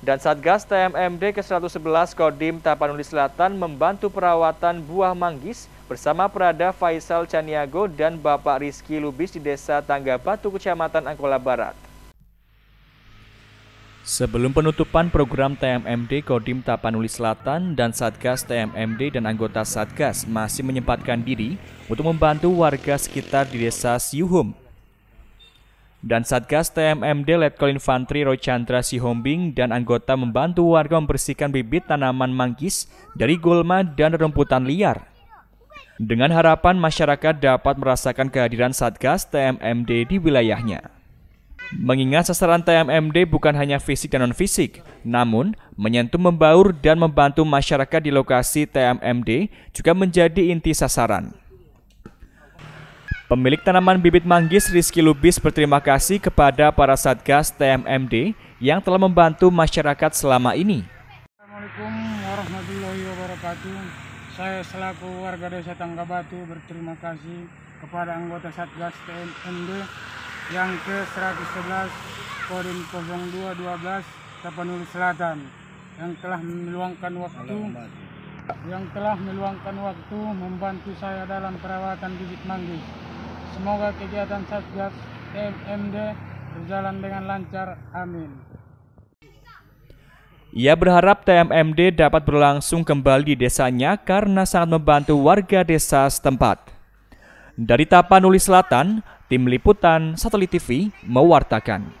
Dan Satgas TMMD ke-111 Kodim Tapanuli Selatan membantu perawatan buah manggis bersama Prada Faisal Caniago dan Bapak Rizky Lubis di Desa Tangga Batu, Kecamatan Angkola Barat. Sebelum penutupan program TMMD Kodim Tapanuli Selatan dan Satgas TMMD dan anggota Satgas masih menyempatkan diri untuk membantu warga sekitar di Desa Siuhum, dan Satgas TMMD Letkol Infantri Rochandra Sihombing dan anggota membantu warga membersihkan bibit tanaman manggis dari gulma dan rumputan liar. Dengan harapan masyarakat dapat merasakan kehadiran Satgas TMMD di wilayahnya. Mengingat sasaran TMMD bukan hanya fisik dan non-fisik, namun menyentuh membaur dan membantu masyarakat di lokasi TMMD juga menjadi inti sasaran. Pemilik tanaman bibit manggis Rizky Lubis berterima kasih kepada para Satgas TMMD yang telah membantu masyarakat selama ini. Assalamualaikum warahmatullahi wabarakatuh. Saya selaku warga desa Tangga Batu berterima kasih kepada anggota Satgas TMMD yang ke-111 Kodim 0212 Tapanuli Selatan yang telah meluangkan waktu yang telah meluangkan waktu membantu saya dalam perawatan bibit manggis. Semoga kegiatan Satgas MMD berjalan dengan lancar. Amin. Ia berharap TMMD dapat berlangsung kembali di desanya karena sangat membantu warga desa setempat. Dari Tapanuli Selatan, Tim Liputan Satelit TV mewartakan.